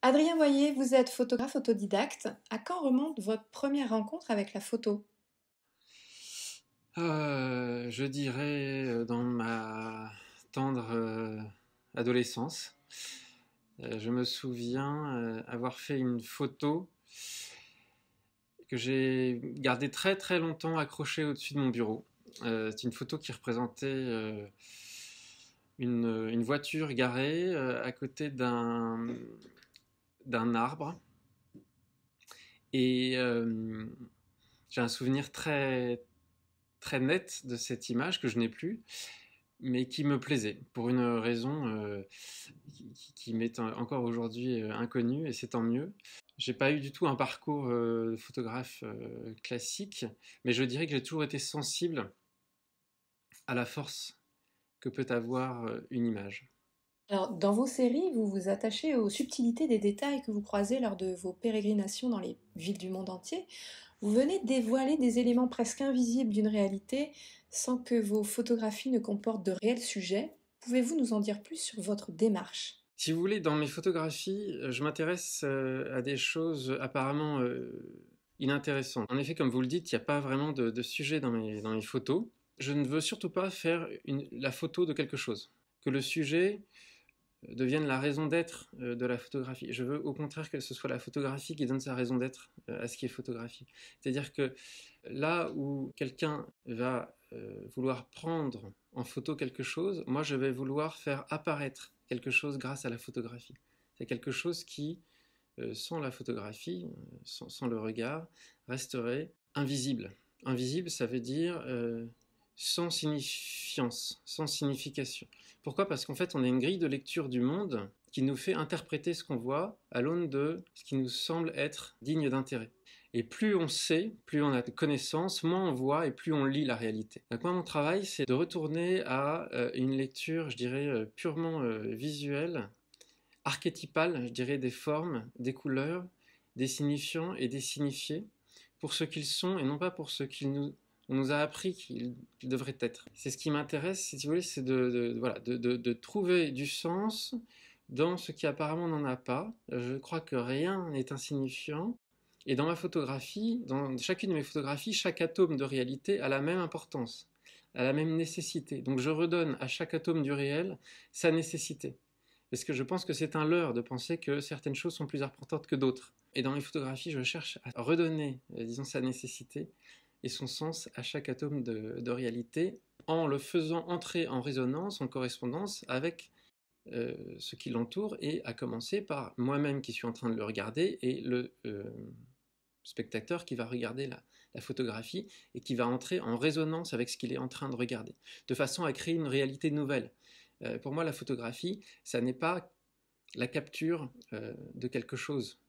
Adrien Voyer, vous êtes photographe autodidacte. À quand remonte votre première rencontre avec la photo euh, Je dirais euh, dans ma tendre euh, adolescence. Je me souviens avoir fait une photo que j'ai gardée très très longtemps accrochée au-dessus de mon bureau. C'est une photo qui représentait... Une, voiture garée à côté d'un d'un arbre. Et euh, j'ai un souvenir très, très net de cette image que je n'ai plus, mais qui me plaisait pour une raison euh, qui, m'est encore aujourd'hui euh, inconnue, et c'est tant mieux. J'ai pas eu du tout un parcours de photographe classique, mais je dirais que j'ai toujours été sensible à la force que peut avoir une image dans vos séries, vous vous attachez aux subtilités des détails que vous croisez lors de vos pérégrinations dans les villes du monde entier. Vous venez dévoiler des éléments presque invisibles d'une réalité sans que vos photographies ne comportent de réels sujets. Pouvez-vous nous en dire plus sur votre démarche Si vous voulez, dans mes photographies, euh, je m'intéresse euh, à des choses apparemment euh, inintéressantes. En effet, comme vous le dites, il n'y a pas vraiment de, sujet dans mes, dans photos. Je ne veux surtout pas faire la photo de quelque chose. Que le sujet devienne la raison d'être euh, de la photographie. Je veux au contraire que ce soit la photographie qui donne sa raison d'être euh, à ce qui est photographie. C'est-à-dire que là où quelqu'un va euh, vouloir prendre en photo quelque chose, moi je vais vouloir faire apparaître quelque chose grâce à la photographie. C'est quelque chose qui, sans la photographie, sans, le regard, resterait invisible. Invisible, ça veut dire sans signifiance, sans signification. Pourquoi Parce qu'en fait, on a une grille de lecture du monde qui nous fait interpréter ce qu'on voit à l'aune de ce qui nous semble être digne d'intérêt. Et plus on sait, plus on a de connaissances, moins on voit et plus on lit la réalité. Donc moi, mon travail, c'est de retourner à euh, une lecture, je dirais, euh, purement euh, visuelle, archétypale, je dirais, des formes, des couleurs, des signifiants et des signifiés, pour ce qu'ils sont et non pas pour ce qu'ils nous on nous a appris qu'il devrait être. C'est ce qui m'intéresse, si vous voulez, c'est de, voilà, de, de, trouver du sens dans ce qui apparemment n'en a pas. Je crois que rien n'est insignifiant. Et dans ma photographie, dans chacune de mes photographies, chaque atome de réalité a la même importance, a la même nécessité. Donc je redonne à chaque atome du réel sa nécessité. Parce que je pense que c'est un leurre de penser que certaines choses sont plus importantes que d'autres. Et dans mes photographies, je cherche à redonner, euh, disons, sa nécessité et son sens à chaque atome de, réalité en le faisant entrer en résonance, en correspondance avec euh, ce qui l'entoure, et à commencer par moi-même qui suis en train de le regarder et le euh, spectateur qui va regarder la, photographie et qui va entrer en résonance avec ce qu'il est en train de regarder, de façon à créer une réalité nouvelle. Euh, pour moi, la photographie, ça n'est pas la capture de quelque chose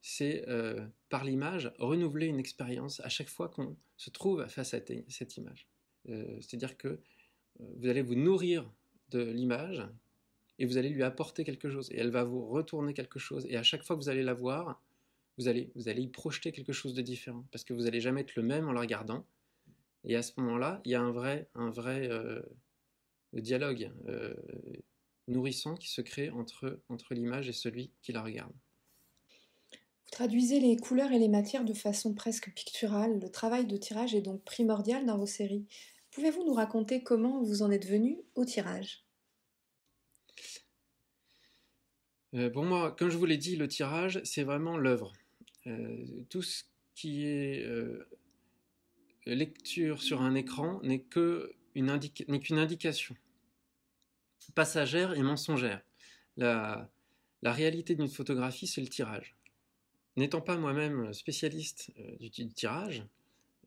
c'est euh, par l'image renouveler une expérience à chaque fois qu'on se trouve face à cette image. Euh, c'est-à-dire que euh, vous allez vous nourrir de l'image et vous allez lui apporter quelque chose et elle va vous retourner quelque chose et à chaque fois que vous allez la voir, vous allez, vous allez y projeter quelque chose de différent parce que vous n'allez jamais être le même en la regardant et à ce moment-là, il y a un vrai, un vrai dialogue nourrissant qui se crée entre, entre l'image et celui qui la regarde. Traduisez les couleurs et les matières de façon presque picturale. Le travail de tirage est donc primordial dans vos séries. Pouvez-vous nous raconter comment vous en êtes venu au tirage euh, Pour moi, comme je vous l'ai dit, le tirage, c'est vraiment l'œuvre. Euh, tout ce qui est euh, lecture sur un écran n'est qu'une indication passagère et mensongère. La, la réalité d'une photographie, c'est le tirage. N'étant pas moi-même spécialiste euh, du tirage,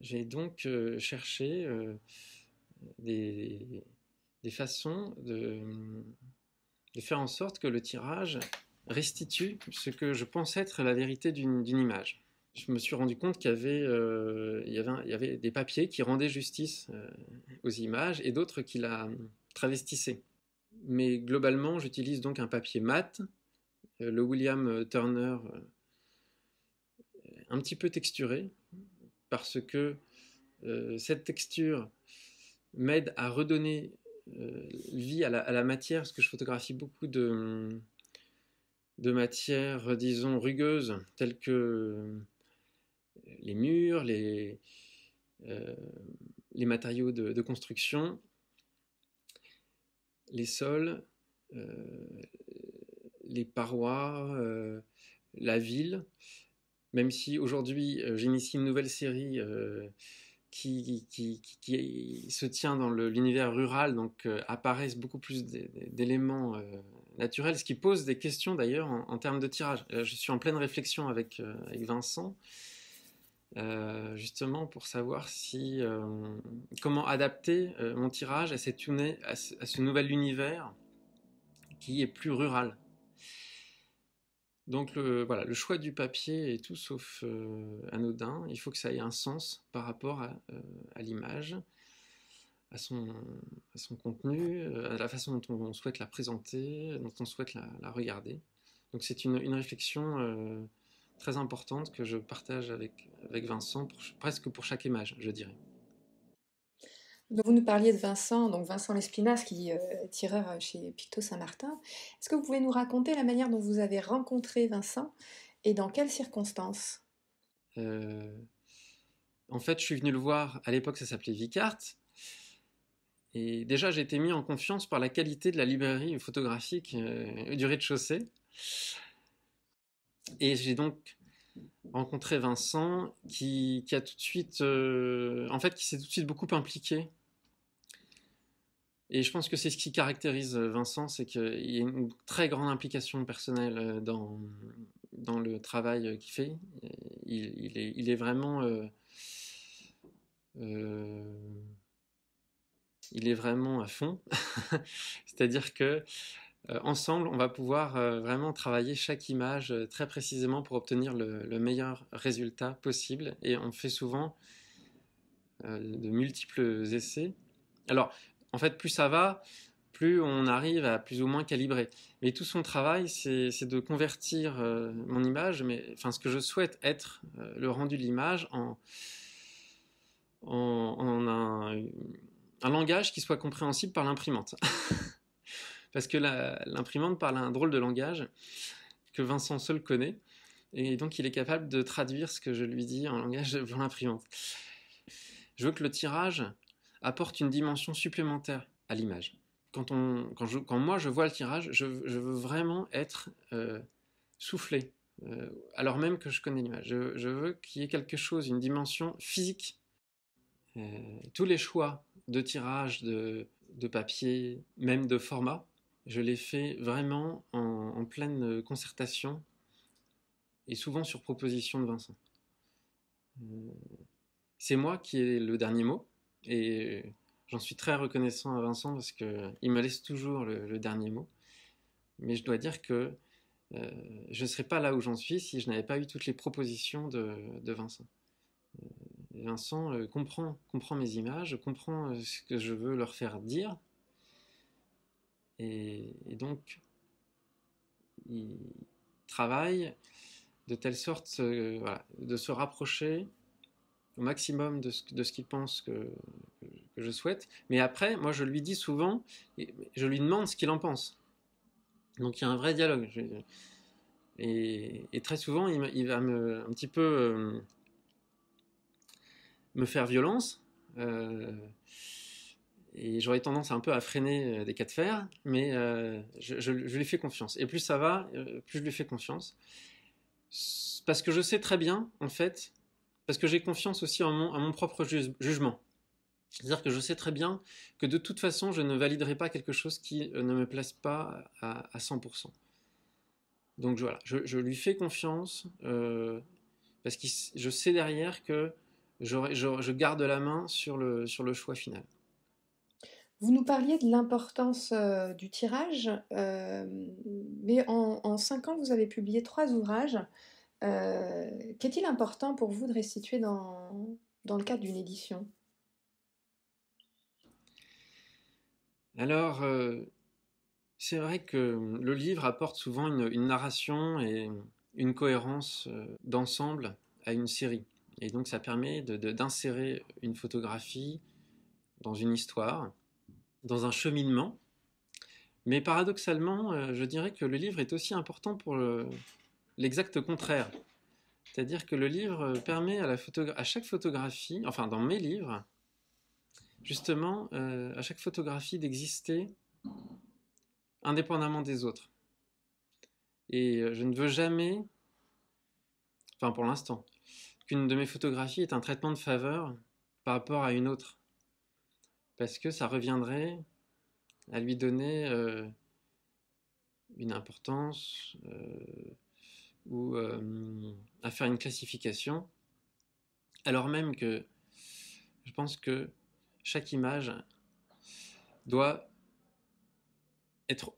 j'ai donc euh, cherché euh, des, façons de, faire en sorte que le tirage restitue ce que je pense être la vérité d'une image. Je me suis rendu compte qu'il y, avait, des papiers qui rendaient justice aux images et d'autres qui la travestissaient. Mais globalement, j'utilise donc un papier mat, le William Turner un petit peu texturé, parce que euh, cette texture m'aide à redonner euh, vie à la, matière, parce que je photographie beaucoup de, de matières, disons, rugueuses, telles que euh, les murs, les, les matériaux de, construction, les sols, les parois, la ville même si aujourd'hui euh, j'initie une nouvelle série euh, qui, se tient dans l'univers rural, donc euh, apparaissent beaucoup plus d'éléments naturels, ce qui pose des questions d'ailleurs en, termes de tirage. je suis en pleine réflexion avec, Vincent, justement pour savoir si, comment adapter mon tirage à, cette à, ce, nouvel univers qui est plus rural. Donc le, voilà, le choix du papier est tout sauf euh, anodin. Il faut que ça ait un sens par rapport à, euh, l'image, à son, à son, contenu, euh, à la façon dont on, souhaite la présenter, dont on souhaite la, regarder. Donc c'est une, réflexion très importante que je partage avec, avec Vincent, presque pour chaque image, je dirais. Donc vous nous parliez de Vincent, donc Vincent Lespinasse, qui euh, est tireur euh, chez Picto Saint-Martin. Est-ce que vous pouvez nous raconter la manière dont vous avez rencontré Vincent et dans quelles circonstances euh, En fait, je suis venu le voir, à l'époque ça s'appelait Vicarte. Et déjà, j'ai été mis en confiance par la qualité de la librairie photographique du rez-de-chaussée. Et j'ai donc rencontré Vincent qui, a tout de suite, en fait, qui s'est tout de suite beaucoup impliqué et je pense que c'est ce qui caractérise euh, Vincent, c'est qu'il y a une très grande implication personnelle euh, dans, dans le travail euh, qu'il fait. Il, il, est, il est, vraiment... il est vraiment à fond. C'est-à-dire que ensemble, on va pouvoir vraiment travailler chaque image très précisément pour obtenir le, le meilleur résultat possible. Et on fait souvent de multiples essais. Alors, en fait, plus ça va, plus on arrive à plus ou moins calibrer. Mais tout son travail, c'est de convertir euh, mon image, mais enfin ce que je souhaite être, euh, le rendu de l'image, en, un, langage qui soit compréhensible par l'imprimante. Parce que l'imprimante parle un drôle de langage que Vincent seul connaît, et donc il est capable de traduire ce que je lui dis en langage pour l'imprimante. Je veux que le tirage apporte une dimension supplémentaire à l'image. Quand, on, quand, moi je vois le tirage, je, veux vraiment être euh, soufflé, euh, alors même que je connais l'image. Je, veux qu'il y ait quelque chose, une dimension physique. Euh, tous les choix de tirage, de, papier, même de format, je les fais vraiment en, en pleine concertation et souvent sur proposition de Vincent. C'est moi qui ai le dernier mot, et j'en suis très reconnaissant à Vincent parce qu'il me laisse toujours le, dernier mot. Mais je dois dire que euh, je ne serais pas là où j'en suis si je n'avais pas eu toutes les propositions de, Vincent. Euh, Vincent euh, comprend, comprend mes images, comprend ce que je veux leur faire dire. Et, donc, il travaille de telle sorte de se rapprocher au maximum de ce, de ce qu'il pense que, que, je souhaite. Mais après, moi, je lui dis souvent, je lui demande ce qu'il en pense. Donc il y a un vrai dialogue. et, très souvent, il, va me, un petit peu euh, me faire violence. Euh, et j'aurais tendance un peu à freiner euh, des cas de fer, mais je, je, je, lui fais confiance. Et plus ça va, plus je lui fais confiance. Parce que je sais très bien, en fait, parce que j'ai confiance aussi en mon, propre jugement. C'est-à-dire que je sais très bien que de toute façon, je ne validerai pas quelque chose qui euh, ne me place pas à, 100%. Donc voilà, je, lui fais confiance euh, parce que je sais derrière que je, garde la main sur le, choix final. Vous nous parliez de l'importance euh, du tirage, mais en, en, cinq ans, vous avez publié trois ouvrages. Euh, qu'est-il important pour vous de restituer dans, dans le cadre d'une édition Alors, euh, c'est vrai que le livre apporte souvent une, narration et une cohérence euh, d'ensemble à une série. Et donc ça permet d'insérer une photographie dans une histoire, dans un cheminement. Mais paradoxalement, je dirais que le livre est aussi important pour le, l'exact contraire. C'est-à-dire que le livre permet à, chaque photographie, enfin dans mes livres, justement, euh, à chaque photographie d'exister indépendamment des autres. Et euh, je ne veux jamais, enfin pour l'instant, qu'une de mes photographies ait un traitement de faveur par rapport à une autre. Parce que ça reviendrait à lui donner euh, une importance ou euh, à faire une classification, alors même que je pense que chaque image doit être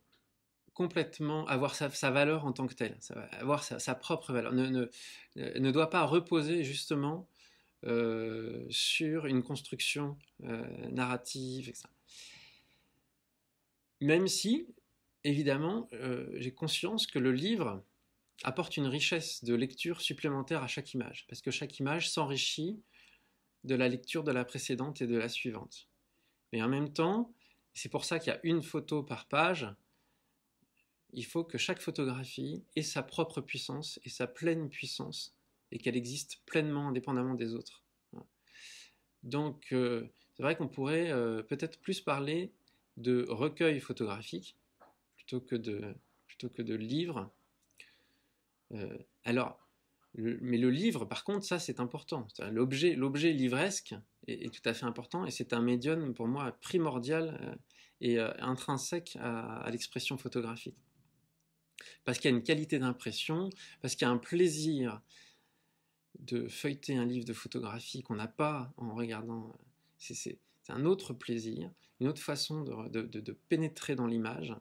complètement avoir sa, valeur en tant que telle, avoir sa, propre valeur, euh, ne, doit pas reposer justement euh, sur une construction narrative, etc. Même si, évidemment, j'ai conscience que le livre, apporte une richesse de lecture supplémentaire à chaque image, parce que chaque image s'enrichit de la lecture de la précédente et de la suivante. Mais en même temps, c'est pour ça qu'il y a une photo par page, il faut que chaque photographie ait sa propre puissance et sa pleine puissance, et qu'elle existe pleinement indépendamment des autres. Donc, euh, c'est vrai qu'on pourrait euh, peut-être plus parler de recueil photographique plutôt que de, plutôt que de livre, euh, alors, mais le livre, par contre, ça c'est important. L'objet, livresque est, tout à fait important et c'est un médium pour moi primordial euh, et euh, intrinsèque à, l'expression photographique. Parce qu'il y a une qualité d'impression, parce qu'il y a un plaisir de feuilleter un livre de photographie qu'on n'a pas en regardant. C'est, un autre plaisir, une autre façon de pénétrer dans l'image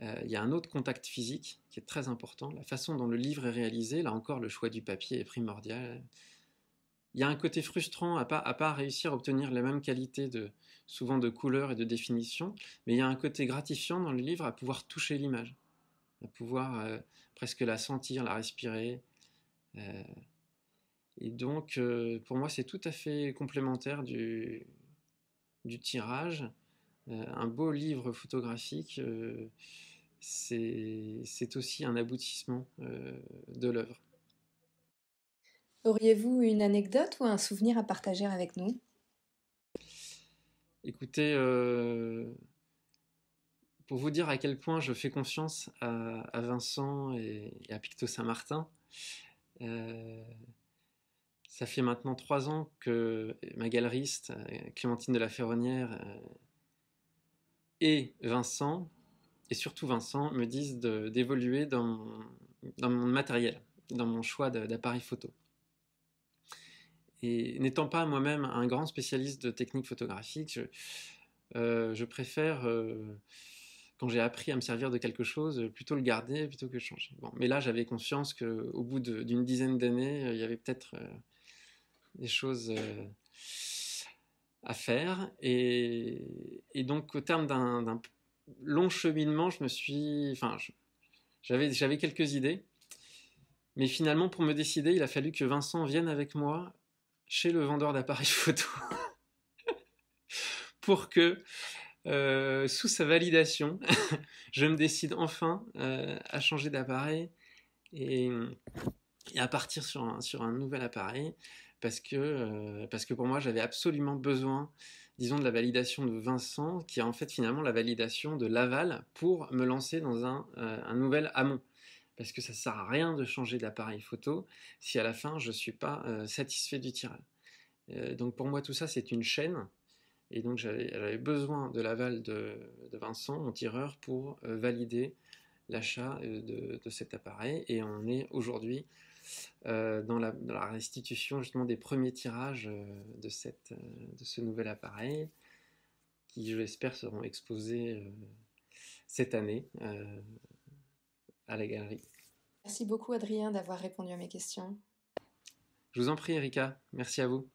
euh, il y a un autre contact physique qui est très important. La façon dont le livre est réalisé, là encore, le choix du papier est primordial. Il y a un côté frustrant à pas, à pas réussir à obtenir la même qualité de, souvent de couleur et de définition, mais il y a un côté gratifiant dans le livre à pouvoir toucher l'image, à pouvoir euh, presque la sentir, la respirer. Euh, et donc, pour moi, c'est tout à fait complémentaire du tirage. Euh, un beau livre photographique, euh, c'est aussi un aboutissement euh, de l'œuvre. Auriez-vous une anecdote ou un souvenir à partager avec nous Écoutez, pour vous dire à quel point je fais confiance à, Vincent et, à Picto Saint-Martin, ça fait maintenant trois ans que ma galeriste, Clémentine de la Ferronnière, et Vincent, et surtout Vincent, me disent d'évoluer dans, mon, matériel, dans mon choix d'appareil photo. Et n'étant pas moi-même un grand spécialiste de technique photographique, euh, je, préfère, euh, quand j'ai appris à me servir de quelque chose, plutôt le garder plutôt que le changer. mais là, j'avais conscience qu'au bout d'une dizaine d'années, euh, il y avait peut-être des choses à faire. Et, donc, au terme d'un long cheminement, je me suis. Enfin, j'avais quelques idées. Mais finalement, pour me décider, il a fallu que Vincent vienne avec moi chez le vendeur d'appareils photo pour que, euh, sous sa validation, je me décide enfin euh, à changer d'appareil et, à partir sur sur un nouvel appareil parce que, euh, parce que pour moi, j'avais absolument besoin, disons, de la validation de Vincent, qui est en fait finalement la validation de l'aval pour me lancer dans euh, un, nouvel amont. Parce que ça sert à rien de changer d'appareil photo si à la fin je ne suis pas euh, satisfait du tirage. donc pour moi, tout ça, c'est une chaîne. Et donc j'avais besoin de l'aval de, Vincent, mon tireur, pour valider l'achat de, cet appareil. Et on est aujourd'hui euh, dans, la, dans, la, restitution justement des premiers tirages euh, de, cette, euh, de ce nouvel appareil, qui je l'espère seront exposés cette année à la galerie. Merci beaucoup Adrien d'avoir répondu à mes questions. Je vous en prie Erika, merci à vous.